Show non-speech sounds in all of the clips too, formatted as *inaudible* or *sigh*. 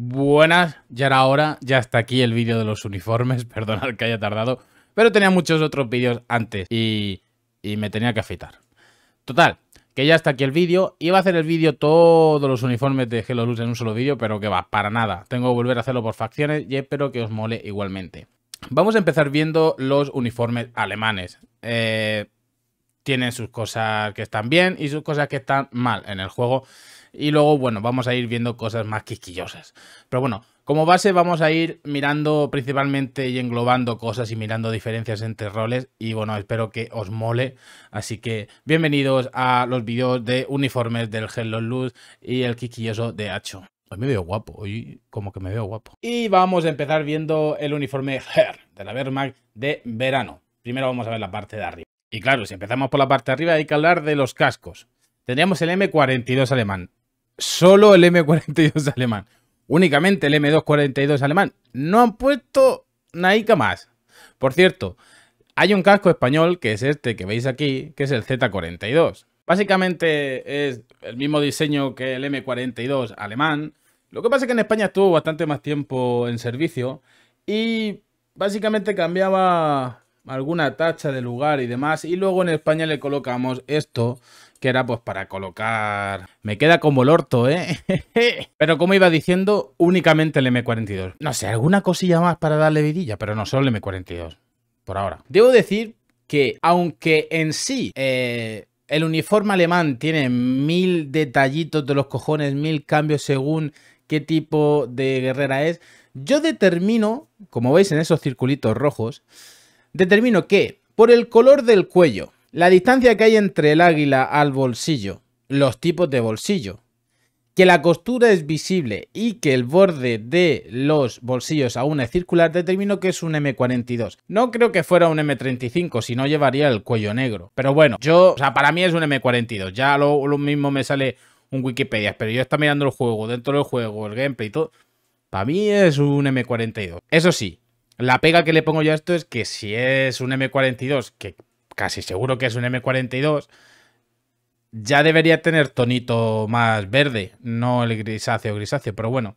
Buenas, ya era hora, ya está aquí el vídeo de los uniformes, *laughs* perdonad que haya tardado, pero tenía muchos otros vídeos antes y, me tenía que afeitar. Total, que ya está aquí el vídeo, iba a hacer el vídeo todos los uniformes de los Luz en un solo vídeo, pero que va, para nada, tengo que volver a hacerlo por facciones y espero que os mole igualmente. Vamos a empezar viendo los uniformes alemanes. Eh, tienen sus cosas que están bien y sus cosas que están mal en el juego y luego, bueno, vamos a ir viendo cosas más quisquillosas. Pero bueno, como base vamos a ir mirando principalmente y englobando cosas y mirando diferencias entre roles y bueno, espero que os mole. Así que bienvenidos a los vídeos de uniformes del Hello Luz y el quisquilloso de Hacho. Hoy me veo guapo, hoy como que me veo guapo. Y vamos a empezar viendo el uniforme Her de la Wehrmacht de verano. Primero vamos a ver la parte de arriba. Y claro, si empezamos por la parte de arriba hay que hablar de los cascos. Tendríamos el M42 alemán solo el M42 *laughs* alemán. Únicamente el M242 alemán. No han puesto Naica más. Por cierto, hay un casco español que es este que veis aquí, que es el Z42. Básicamente es el mismo diseño que el M42 alemán. Lo que pasa es que en España estuvo bastante más tiempo en servicio y básicamente cambiaba alguna tacha de lugar y demás. Y luego en España le colocamos esto que era pues para colocar... Me queda como el orto, ¿eh? *laughs* pero como iba diciendo, únicamente el M42. No sé, alguna cosilla más para darle vidilla, pero no solo el M42, por ahora. Debo decir que, aunque en sí... Eh, el uniforme alemán tiene mil detallitos de los cojones, mil cambios según qué tipo de guerrera es. Yo determino, como veis en esos circulitos rojos, determino que por el color del cuello, la distancia que hay entre el águila al bolsillo, los tipos de bolsillo, que la costura es visible y que el borde de los bolsillos aún es circular, determino que es un M42. No creo que fuera un M35, si no llevaría el cuello negro. Pero bueno, yo, o sea, para mí es un M42. Ya lo, mismo me sale un Wikipedia, pero yo está mirando el juego, dentro del juego, el gameplay y todo. Para mí es un M42. Eso sí, la pega que le pongo yo a esto es que si es un M42, que casi seguro que es un M42, ya debería tener tonito más verde, no el grisáceo grisáceo, pero bueno.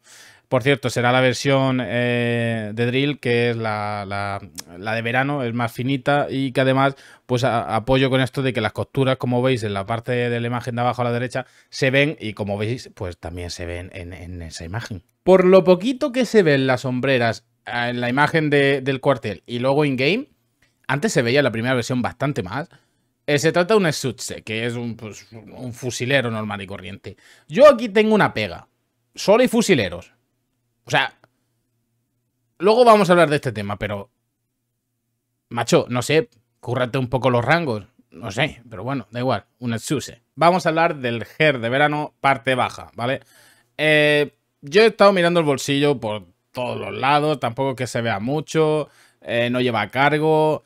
Por cierto, será la versión eh, de drill, que es la, de verano, es más finita y que además pues apoyo con esto de que las costuras, como veis en la parte de la imagen de abajo a la derecha, se ven y como veis pues también se ven en, esa imagen. Por lo poquito que se ven las sombreras eh, en la imagen del cuartel y luego in-game, antes se veía la primera versión bastante más. Eh, se trata de un suzse que es pues, un, fusilero normal y corriente. Yo aquí tengo una pega. Solo hay fusileros. O sea, luego vamos a hablar de este tema, pero... Macho, no sé, cúrrate un poco los rangos. No sé, pero bueno, da igual, un suzse. Vamos a hablar del GER de verano, parte baja, ¿vale? Eh, yo he estado mirando el bolsillo por todos los lados, tampoco que se vea mucho, eh, no lleva cargo,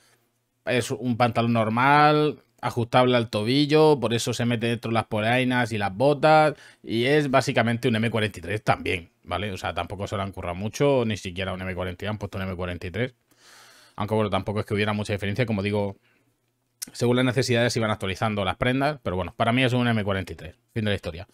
es un pantalón normal, ajustable al tobillo, por eso se mete dentro las polainas y las botas, y es básicamente un M43 también, ¿vale? O sea, tampoco se lo han currado mucho, ni siquiera un M43, han puesto un M43. Aunque bueno, tampoco es que hubiera mucha diferencia, como digo, según las necesidades iban actualizando las prendas, pero bueno, para mí es un M43, fin de la historia.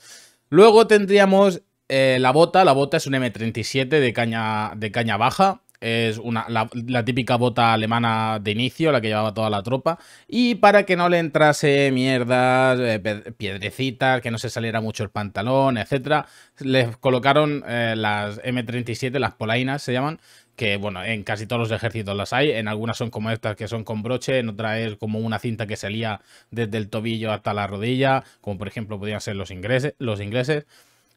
Luego tendríamos eh, la bota, la bota es un M37 de caña, de caña baja, es una, la, típica bota alemana de inicio, la que llevaba toda la tropa, y para que no le entrase mierdas, eh, piedrecitas, que no se saliera mucho el pantalón, etcétera, les colocaron eh, las M37, las polainas se llaman, que bueno, en casi todos los ejércitos las hay, en algunas son como estas que son con broche, en otras es como una cinta que salía desde el tobillo hasta la rodilla, como por ejemplo podían ser los ingleses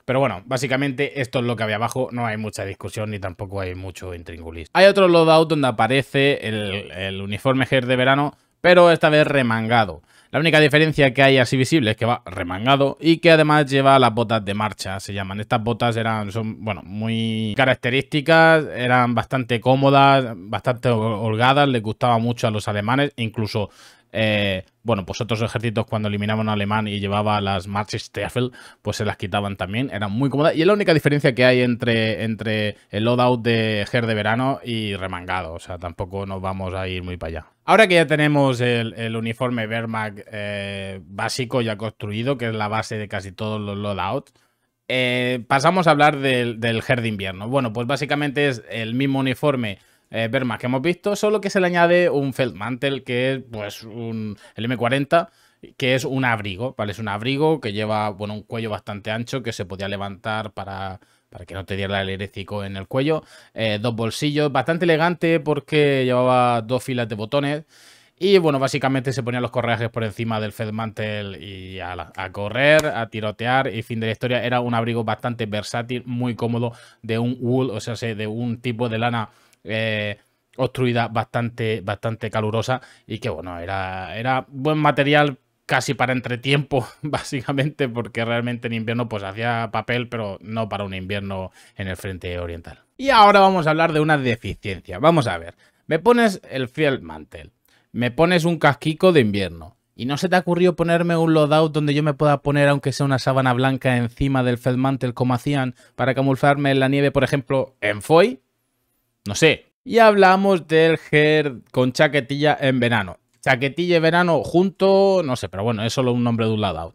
pero bueno, básicamente esto es lo que había abajo, no hay mucha discusión ni tampoco hay mucho intringulismo. Hay otro loadout donde aparece el, uniforme GER de verano, pero esta vez remangado. La única diferencia que hay así visible es que va remangado y que además lleva las botas de marcha, se llaman. Estas botas eran, son, bueno, muy características, eran bastante cómodas, bastante holgadas, les gustaba mucho a los alemanes, incluso eh, bueno, pues otros ejércitos cuando eliminaban a Alemán y llevaba las Marchstaffel, pues se las quitaban también, Era muy cómoda Y es la única diferencia que hay entre, entre el loadout de Ger de verano y remangado, o sea, tampoco nos vamos a ir muy para allá. Ahora que ya tenemos el, uniforme Wehrmacht eh, básico ya construido, que es la base de casi todos los loadouts, eh, pasamos a hablar del, del Ger de invierno. Bueno, pues básicamente es el mismo uniforme ver eh, más que hemos visto, solo que se le añade un Feldmantel, que es pues un el M40, que es un abrigo, ¿vale? Es un abrigo que lleva, bueno, un cuello bastante ancho que se podía levantar para, para que no te diera el herético en el cuello. Eh, dos bolsillos, bastante elegante porque llevaba dos filas de botones. Y bueno, básicamente se ponían los correajes por encima del Feldmantel y a, a, correr, a tirotear y fin de la historia. Era un abrigo bastante versátil, muy cómodo, de un wool, o sea, de un tipo de lana eh, obstruida bastante, bastante calurosa y que bueno, era, era buen material casi para entretiempo, *laughs* básicamente, porque realmente en invierno pues hacía papel, pero no para un invierno en el frente oriental. Y ahora vamos a hablar de una deficiencia. Vamos a ver, me pones el fiel mantel, me pones un casquico de invierno. ¿Y no se te ha ocurrido ponerme un loadout donde yo me pueda poner, aunque sea una sábana blanca, encima del Feldmantel como hacían para camuflarme en la nieve, por ejemplo, en Foy? no sé. Y hablamos del ger con chaquetilla en verano. Chaquetilla y verano junto, no sé, pero bueno, es solo un nombre de un lado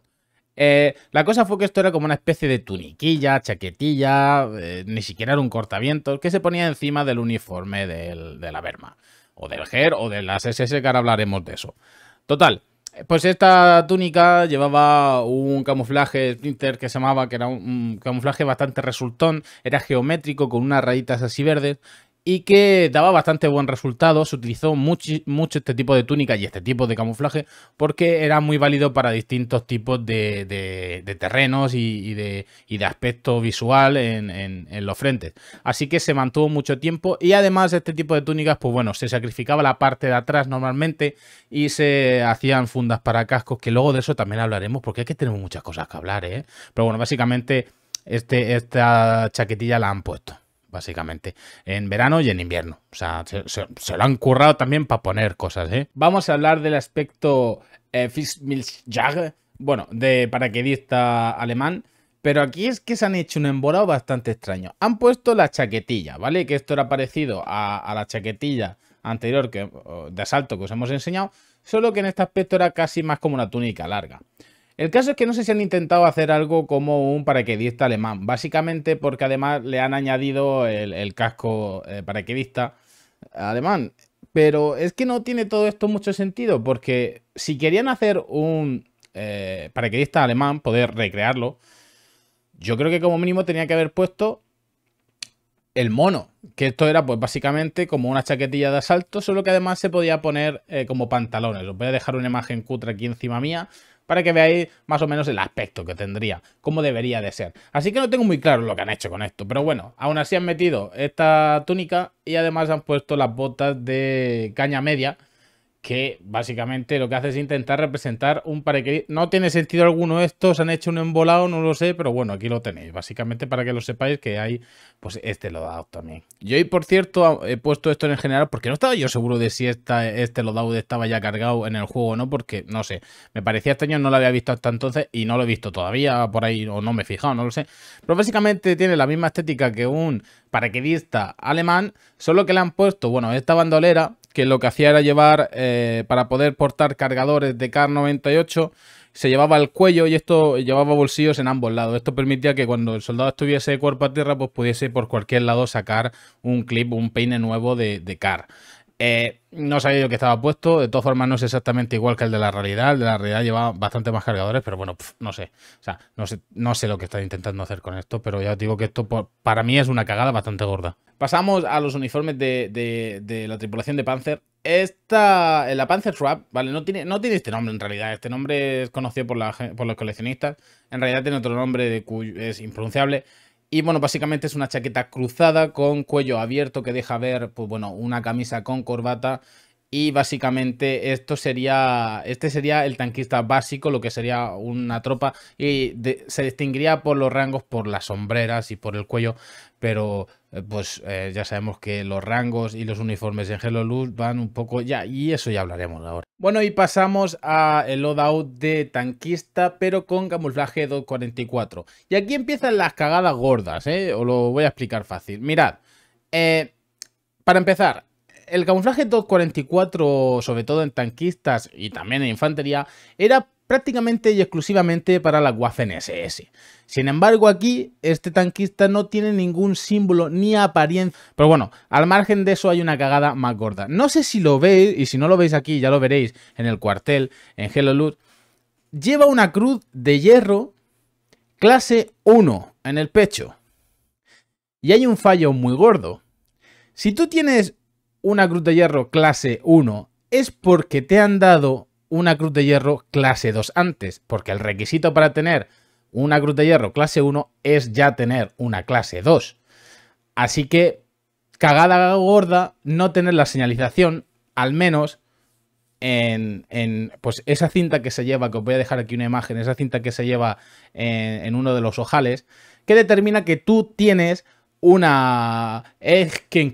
eh, la cosa fue que esto era como una especie de tuniquilla, chaquetilla, eh, ni siquiera era un cortaviento, que se ponía encima del uniforme de la Berma, o del GER, o de las SS, que ahora hablaremos de eso. Total, eh, pues esta túnica llevaba un camuflaje que se llamaba, que era un, camuflaje bastante resultón, era geométrico con unas rayitas así verdes y que daba bastante buen resultado. Se utilizó mucho, mucho este tipo de túnica y este tipo de camuflaje porque era muy válido para distintos tipos de, terrenos y, de, aspecto visual en, los frentes. Así que se mantuvo mucho tiempo y además este tipo de túnicas, pues bueno, se sacrificaba la parte de atrás normalmente y se hacían fundas para cascos, que luego de eso también hablaremos porque hay que tenemos muchas cosas que hablar, ¿eh? Pero bueno, básicamente este, esta chaquetilla la han puesto básicamente, en verano y en invierno. O sea, se, lo han currado también para poner cosas, ¿eh? Vamos a hablar del aspecto eh, bueno, de paraquedista alemán. Pero aquí es que se han hecho un embolado bastante extraño. Han puesto la chaquetilla, ¿vale? Que esto era parecido a, la chaquetilla anterior que, de asalto que os hemos enseñado, solo que en este aspecto era casi más como una túnica larga. El caso es que no sé si han intentado hacer algo como un paraquedista alemán, básicamente porque además le han añadido el, casco eh, paraquedista alemán. Pero es que no tiene todo esto mucho sentido, porque si querían hacer un eh, paraquedista alemán, poder recrearlo, yo creo que como mínimo tenía que haber puesto el mono, que esto era pues básicamente como una chaquetilla de asalto, solo que además se podía poner eh, como pantalones. Os voy a dejar una imagen cutre aquí encima mía para que veáis más o menos el aspecto que tendría, cómo debería de ser. Así que no tengo muy claro lo que han hecho con esto, pero bueno, aún así han metido esta túnica y además han puesto las botas de caña media, que básicamente lo que hace es intentar representar un paracaidista. No tiene sentido alguno esto, se han hecho un embolado, no lo sé, pero bueno, aquí lo tenéis. Básicamente para que lo sepáis que hay, pues este loadout también. Yo hoy, por cierto, he puesto esto en el general porque no estaba yo seguro de si este loadout estaba ya cargado en el juego o no, porque no sé, me parecía año no lo había visto hasta entonces y no lo he visto todavía por ahí, o no me he fijado, no lo sé. Pero básicamente tiene la misma estética que un paraquedista alemán, solo que le han puesto, bueno, esta bandolera que lo que hacía era llevar, eh, para poder portar cargadores de CAR-98, se llevaba al cuello y esto llevaba bolsillos en ambos lados. Esto permitía que cuando el soldado estuviese de cuerpo a tierra, pues pudiese por cualquier lado sacar un clip, un peine nuevo de, de CAR. Eh, no sabía lo que estaba puesto. De todas formas, no es exactamente igual que el de la realidad. El de la realidad lleva bastante más cargadores, pero bueno, no sé. O sea, no sé, no sé lo que están intentando hacer con esto, pero ya os digo que esto para mí es una cagada bastante gorda. Pasamos a los uniformes de, la tripulación de Panzer. Esta, eh, la Panzer Trap, ¿vale? No tiene, no tiene este nombre en realidad. Este nombre es conocido por, por los coleccionistas. En realidad tiene otro nombre de cuyo es impronunciable. Y bueno, básicamente es una chaqueta cruzada con cuello abierto que deja ver, pues bueno, una camisa con corbata y básicamente esto sería, este sería el tanquista básico, lo que sería una tropa. Y se distinguiría por los rangos, por las sombreras y por el cuello. Pero eh, pues eh, ya sabemos que los rangos y los uniformes en Hello Luz van un poco ya. Y eso ya hablaremos ahora. Bueno, y pasamos a el loadout de tanquista, pero con camuflaje 244. Y aquí empiezan las cagadas gordas, ¿eh? Os lo voy a explicar fácil. Mirad, eh, para empezar, el camuflaje 244, sobre todo en tanquistas y también en infantería, era prácticamente y exclusivamente para la Waffen SS. Sin embargo, aquí este tanquista no tiene ningún símbolo ni apariencia. Pero bueno, al margen de eso hay una cagada más gorda. No sé si lo veis, y si no lo veis aquí, ya lo veréis en el cuartel, en Hello Lleva una cruz de hierro clase 1 en el pecho. Y hay un fallo muy gordo. Si tú tienes una cruz de hierro clase 1 es porque te han dado una cruz de hierro clase 2 antes, porque el requisito para tener una cruz de hierro clase 1 es ya tener una clase 2. Así que cagada gorda no tener la señalización, al menos en, pues esa cinta que se lleva, que os voy a dejar aquí una imagen, esa cinta que se lleva en, uno de los ojales, que determina que tú tienes una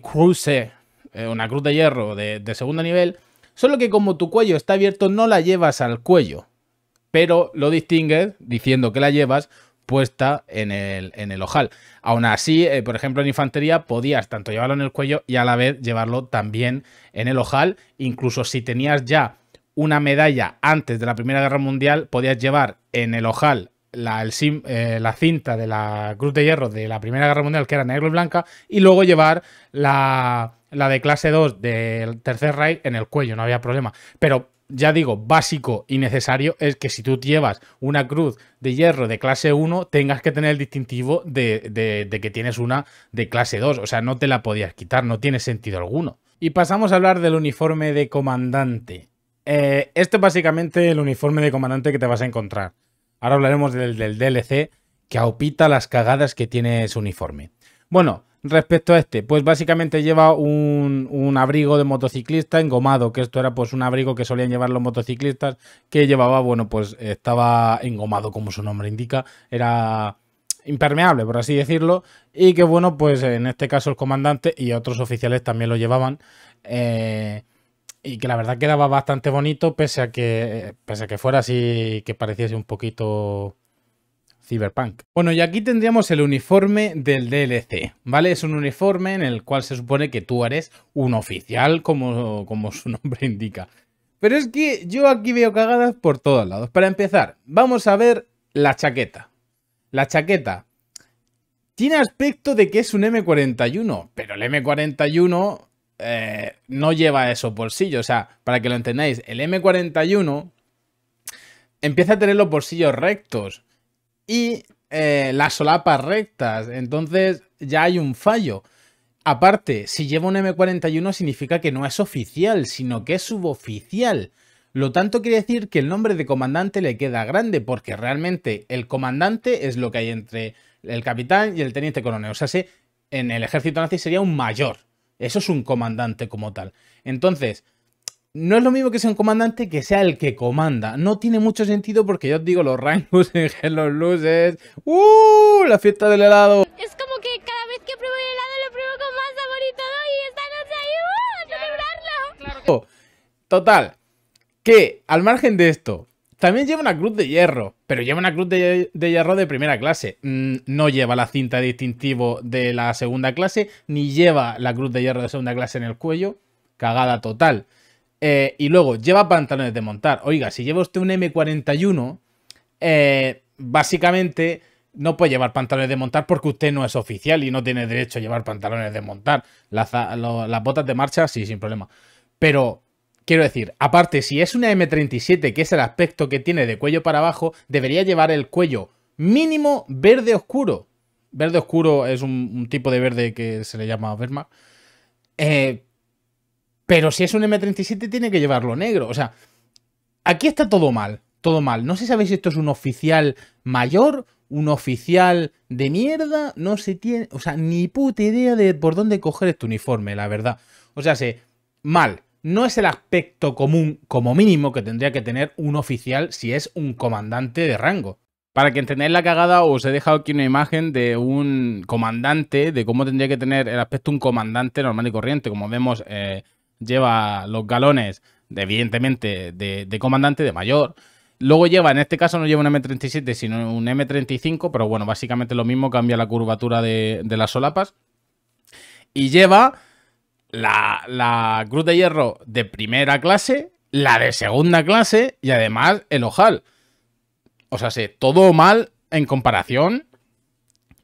cruce eh, una cruz de hierro de, segundo nivel, solo que como tu cuello está abierto no la llevas al cuello, pero lo distingues diciendo que la llevas puesta en el, en el ojal. Aún así, eh, por ejemplo, en infantería podías tanto llevarlo en el cuello y a la vez llevarlo también en el ojal. Incluso si tenías ya una medalla antes de la Primera Guerra Mundial, podías llevar en el ojal la, eh, la cinta de la Cruz de Hierro de la Primera Guerra Mundial, que era negro y blanca, y luego llevar la, la de clase 2 del tercer raid en el cuello, no había problema. Pero ya digo, básico y necesario es que si tú llevas una cruz de hierro de clase 1, tengas que tener el distintivo de, de, que tienes una de clase 2. O sea, no te la podías quitar, no tiene sentido alguno. Y pasamos a hablar del uniforme de comandante. Eh, este es básicamente el uniforme de comandante que te vas a encontrar. Ahora hablaremos del, DLC que aupita las cagadas que tiene ese uniforme. Bueno, respecto a este? Pues básicamente lleva un, abrigo de motociclista engomado, que esto era pues un abrigo que solían llevar los motociclistas, que llevaba, bueno, pues estaba engomado como su nombre indica, era impermeable, por así decirlo, y que bueno, pues en este caso el comandante y otros oficiales también lo llevaban. Eh, y que la verdad quedaba bastante bonito, pese a que, pese a que fuera así, que pareciese un poquito bueno, y aquí tendríamos el uniforme del DLC, ¿vale? Es un uniforme en el cual se supone que tú eres un oficial, como, su *laughs* nombre indica. Pero es que yo aquí veo cagadas por todos lados. Para empezar, vamos a ver la chaqueta. La chaqueta tiene aspecto de que es un M41, pero el M41 eh, no lleva esos bolsillos. O sea, para que lo entendáis, el M41 empieza a tener los bolsillos rectos y eh, las solapas rectas. Entonces ya hay un fallo. Aparte, si lleva un M41 significa que no es oficial, sino que es suboficial. Lo tanto quiere decir que el nombre de comandante le queda grande, porque realmente el comandante es lo que hay entre el capitán y el teniente coronel. O sea, en el ejército nazi sería un mayor. Eso es un comandante como tal. Entonces, no es lo mismo que sea un comandante que sea el que comanda. No tiene mucho sentido porque yo os digo los rangos *laughs* en Hello Luces. ¡Uh! La fiesta del helado. Es como que cada vez que pruebo el helado lo pruebo con más sabor y todo y esta noche ahí ¡uh! a celebrarlo. Total, que al margen de esto, también lleva una cruz de hierro, pero lleva una cruz de, hierro de primera clase. Mm, no lleva la cinta distintivo de la segunda clase, ni lleva la cruz de hierro de segunda clase en el cuello. Cagada total. Eh, y luego lleva pantalones de montar. Oiga, si lleva usted un M41, eh, básicamente no puede llevar pantalones de montar porque usted no es oficial y no tiene derecho a llevar pantalones de montar. Las, botas de marcha, sí, sin problema. Pero Quiero decir, aparte, si es una M37, que es el aspecto que tiene de cuello para abajo, debería llevar el cuello mínimo verde oscuro. Verde oscuro es un, tipo de verde que se le llama Verma. Eh, pero si es un M37 tiene que llevarlo negro. O sea, aquí está todo mal, todo mal. No sé si sabéis si esto es un oficial mayor, un oficial de mierda, no se tiene, o sea, ni puta idea de por dónde coger este uniforme, la verdad. O sea, se, mal. No es el aspecto común, como mínimo, que tendría que tener un oficial si es un comandante de rango. Para que entendáis la cagada, os he dejado aquí una imagen de un comandante, de cómo tendría que tener el aspecto un comandante normal y corriente. Como vemos, eh, lleva los galones, de, evidentemente, de, comandante, de mayor. Luego lleva, en este caso no lleva un M37, sino un M35, pero bueno, básicamente lo mismo, cambia la curvatura de, las solapas. Y lleva la, la, cruz de hierro de primera clase, la de segunda clase y además el ojal. O sea, todo mal en comparación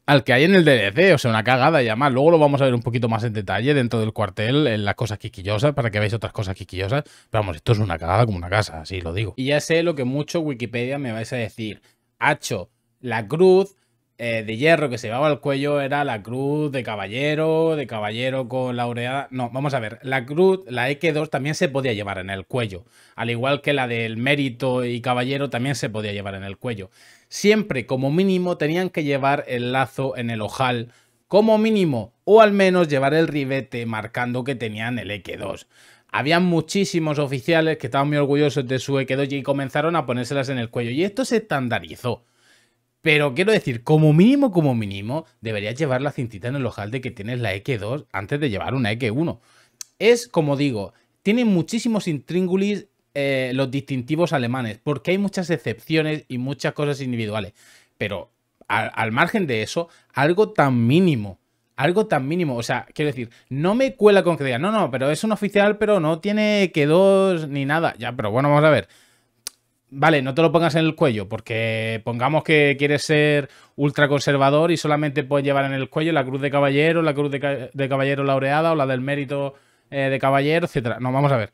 al que hay en el DDC, o sea, una cagada y además luego lo vamos a ver un poquito más en detalle dentro del cuartel, en las cosas quiquillosas para que veáis otras cosas quiquillosas, pero vamos, esto es una cagada como una casa, así lo digo. Y ya sé lo que mucho Wikipedia me vais a decir, Hacho, la cruz eh, de hierro que se llevaba al cuello era la cruz de caballero, de caballero con laureada. No, vamos a ver, la cruz, la EQ 2 también se podía llevar en el cuello, al igual que la del mérito y caballero también se podía llevar en el cuello. Siempre, como mínimo, tenían que llevar el lazo en el ojal, como mínimo, o al menos llevar el ribete marcando que tenían el EQ 2 Había muchísimos oficiales que estaban muy orgullosos de su eq 2 y comenzaron a ponérselas en el cuello, y esto se estandarizó. Pero quiero decir, como mínimo, como mínimo, deberías llevar la cintita en el ojal de que tienes la eq 2 antes de llevar una eq 1 Es, como digo, tienen muchísimos intríngulis eh, los distintivos alemanes, porque hay muchas excepciones y muchas cosas individuales. Pero al, margen de eso, algo tan mínimo algo tan mínimo. O sea, quiero decir, no me cuela con que diga, no, no, pero es un oficial, pero no tiene que dos ni nada. Ya, pero bueno, vamos a ver. Vale, no te lo pongas en el cuello, porque pongamos que quieres ser ultraconservador y solamente puedes llevar en el cuello la cruz de caballero, la cruz de, caballero laureada o la del mérito eh, de caballero, etcétera. No, vamos a ver.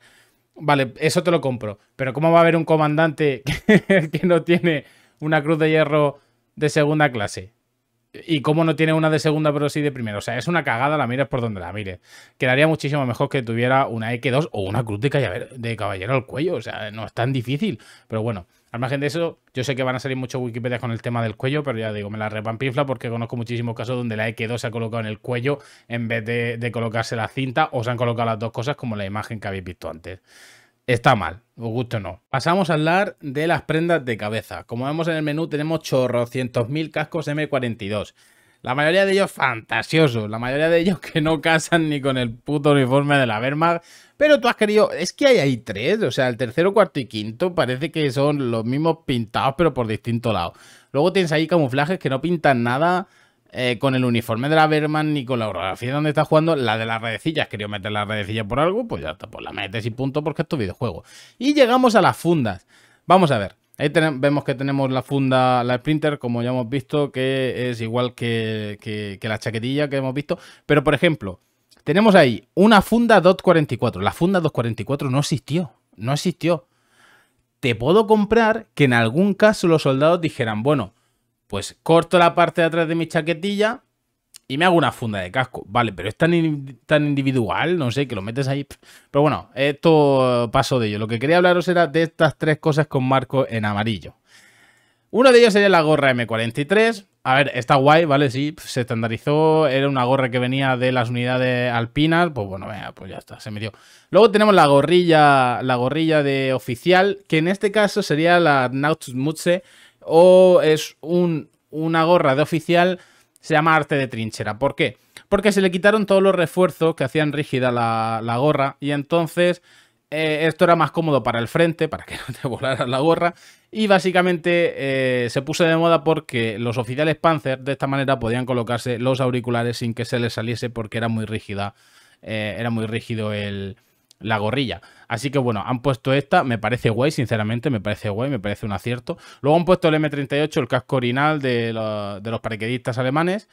Vale, eso te lo compro. Pero ¿cómo va a haber un comandante *laughs* que no tiene una cruz de hierro de segunda clase? Y cómo no tiene una de segunda, pero sí de primera. O sea, es una cagada, la mires por donde la mires. Quedaría muchísimo mejor que tuviera una eq 2 o una cruz de, de caballero al cuello. O sea, no es tan difícil. Pero bueno, al margen de eso, yo sé que van a salir muchos wikipedias con el tema del cuello, pero ya digo, me la repampinfla porque conozco muchísimos casos donde la eq 2 se ha colocado en el cuello en vez de, de colocarse la cinta o se han colocado las dos cosas como la imagen que habéis visto antes. Está mal, os gusto no. Pasamos a hablar de las prendas de cabeza. Como vemos en el menú tenemos cientos mil cascos M42. La mayoría de ellos fantasiosos, la mayoría de ellos *laughs* que no casan ni con el puto uniforme de la Wehrmacht. Pero tú has querido... Es que hay ahí tres, o sea, el tercero, cuarto y quinto parece que son los mismos pintados pero por distinto lado. Luego tienes ahí camuflajes que no pintan nada eh, con el uniforme de la Berman ni con la orografía donde está jugando, la de las redecillas, quería meter las redecillas por algo, pues ya está, pues la metes y punto, porque es videojuego. Y llegamos a las fundas. Vamos a ver. Ahí vemos que tenemos la funda, la Sprinter, como ya hemos visto, que es igual que, que la chaquetilla que hemos visto. Pero, por ejemplo, tenemos ahí una funda dot .44 La funda 244 no existió. No existió. Te puedo comprar que en algún caso los soldados dijeran, bueno, pues corto la parte de atrás de mi chaquetilla y me hago una funda de casco. Vale, pero es tan, tan individual, no sé, que lo metes ahí. Pero bueno, esto pasó de ello. Lo que quería hablaros era de estas tres cosas con marco en amarillo. Una de ellas sería la gorra M43. A ver, está guay, ¿vale? Sí, se estandarizó. Era una gorra que venía de las unidades alpinas. Pues bueno, venga, pues ya está, se metió. Luego tenemos la gorrilla, la gorrilla de oficial, que en este caso sería la Nautzmutze o es una gorra de oficial, se llama arte de trinchera. ¿Por qué? Porque se le quitaron todos los refuerzos que hacían rígida la, gorra y entonces eh, esto era más cómodo para el frente, para que *laughs* no te volara la gorra. Y básicamente eh, se puso de moda porque los oficiales Panzer de esta manera podían colocarse los auriculares sin que se les saliese porque era muy rígida. Eh, era muy rígido el, la gorrilla. Así que bueno, han puesto esta, me parece guay, sinceramente, me parece guay, me parece un acierto. Luego han puesto el M38, el casco orinal de los, de alemanes.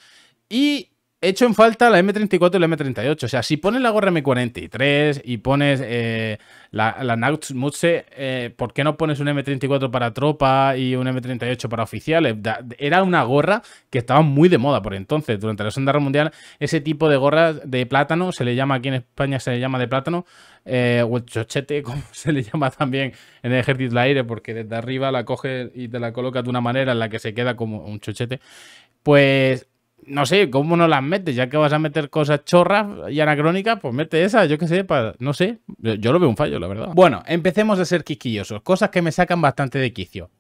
Y hecho en falta la M34 y la M38. O sea, si pones la gorra M43 y pones eh, la, la Nauts eh, ¿por qué no pones un M34 para tropa y un M38 para oficiales? era una gorra que estaba muy de moda por entonces. Durante la Segunda Guerra Mundial, ese tipo de gorras de plátano, se le llama aquí en España, se le llama de plátano, eh, o el chochete, *laughs* como se le llama también en el ejército del aire, porque desde arriba la coges y te la colocas de una manera en la que se queda como un chochete. Pues no sé, ¿cómo no las metes? Ya que vas a meter cosas chorras y anacrónicas, pues mete esa, yo qué sé, para, no sé. Yo lo veo un fallo, la verdad. Bueno, empecemos a ser quisquillosos, cosas que me sacan bastante de quicio.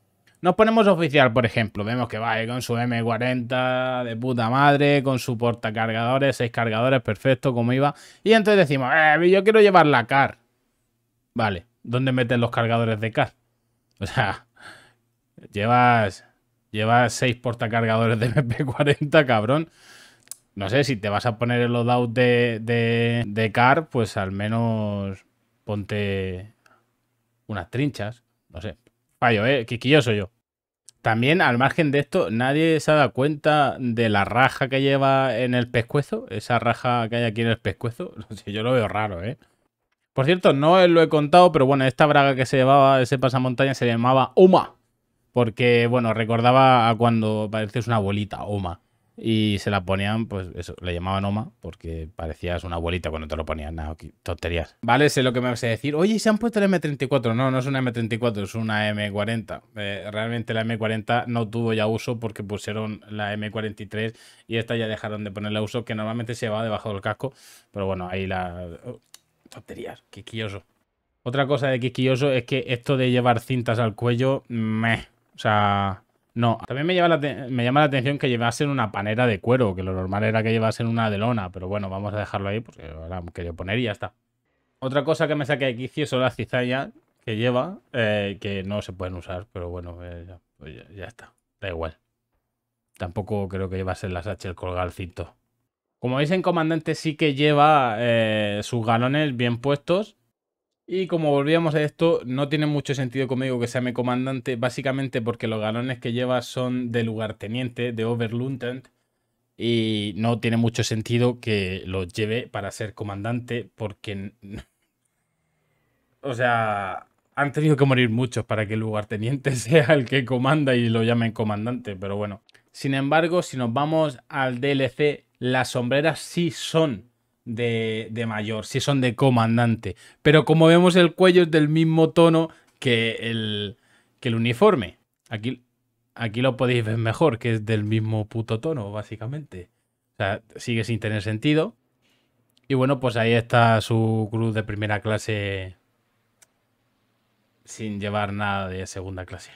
Nos ponemos oficial, por ejemplo, vemos que va eh, con su M40 de puta madre, con su portacargadores, seis cargadores, perfecto, como iba. Y entonces decimos, eh, yo quiero llevar la CAR. Vale, ¿dónde meten los cargadores de CAR? O sea, llevas Lleva seis portacargadores de MP40, cabrón. No sé, si te vas a poner el loadout de, de, car, pues al menos ponte unas trinchas. No sé. Fallo, ¿eh? soy yo. También, al margen de esto, nadie se ha dado cuenta de la raja que lleva en el pescuezo. Esa raja que hay aquí en el pescuezo. *laughs* No yo lo veo raro, ¿eh? Por cierto, no lo he contado, pero bueno, esta braga que se llevaba ese pasamontaña se llamaba UMA. Porque, bueno, recordaba a cuando pareces una abuelita, Oma. Y se la ponían, pues eso, le llamaban Oma porque parecías una abuelita cuando te lo ponían. Nada, tonterías. Vale, sé lo que me vas a decir. Oye, se han puesto la M34. No, no es una M34, es una M40. Eh, realmente la M40 no tuvo ya uso porque pusieron la M43 y esta ya dejaron de ponerle uso, que normalmente se llevaba debajo del casco. Pero bueno, ahí la. Oh, tonterías, Otra cosa de quisquilloso es que esto de llevar cintas al cuello, meh o sea, no. También me, llama la atención que llevasen una panera de cuero, que lo normal era que llevasen una de lona, pero bueno, vamos a dejarlo ahí porque ahora quería poner y ya está. Otra cosa que me saqué aquí sí, son las cizallas que lleva, eh, que no se pueden usar, pero bueno, eh, pues ya, está, da igual. Tampoco creo que llevasen las H el colgalcito. Como veis, en Comandante sí que lleva eh, sus galones bien puestos y como volvíamos a esto, no tiene mucho sentido conmigo que sea mi comandante, básicamente porque los galones que lleva son de lugarteniente, de Overluntent, y no tiene mucho sentido que los lleve para ser comandante, porque. *laughs* o sea, han tenido que morir muchos para que el lugarteniente *laughs* sea el que comanda y lo llamen comandante, pero bueno. Sin embargo, si nos vamos al DLC, las sombreras sí son de, mayor, si son de comandante. Pero como vemos, el cuello es del mismo tono que el, que el uniforme. Aquí, aquí lo podéis ver mejor, que es del mismo puto tono, básicamente. O sea, sigue sin tener sentido. Y bueno, pues ahí está su cruz de primera clase sin llevar nada de segunda clase.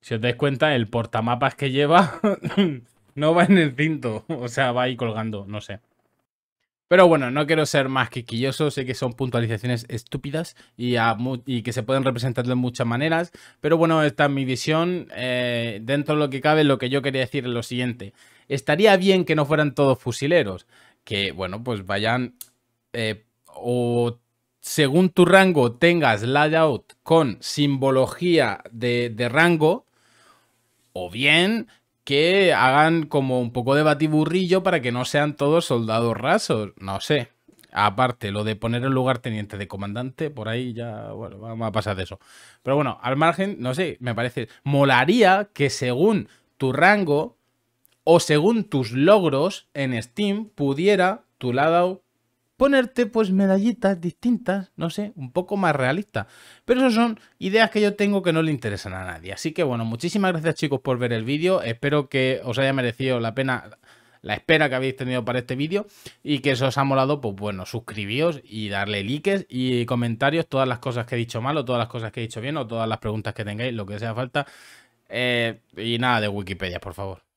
Si os dais cuenta, el portamapas que lleva *laughs* no va en el cinto, o sea, va ahí colgando, no sé. Pero bueno, no quiero ser más quisquilloso, sé que son puntualizaciones estúpidas y, que se pueden representar de muchas maneras, pero bueno, esta es mi visión. Eh, dentro de lo que cabe, lo que yo quería decir es lo siguiente. Estaría bien que no fueran todos fusileros, que bueno, pues vayan eh, o según tu rango tengas layout con simbología de, de rango, o bien que hagan como un poco de batiburrillo para que no sean todos soldados rasos. No sé. Aparte, lo de poner en lugar teniente de comandante, por ahí ya, bueno, vamos a pasar de eso. Pero bueno, al margen, no sé, me parece, molaría que según tu rango o según tus logros en Steam pudiera tu lado ponerte pues medallitas distintas, no sé, un poco más realistas. Pero eso son ideas que yo tengo que no le interesan a nadie. Así que bueno, muchísimas gracias chicos por ver el vídeo. Espero que os haya merecido la pena la espera que habéis tenido para este vídeo y que eso os ha molado, pues bueno, suscribíos y darle likes y comentarios, todas las cosas que he dicho mal o todas las cosas que he dicho bien o todas las preguntas que tengáis, lo que sea falta. Eh, y nada de Wikipedia, por favor.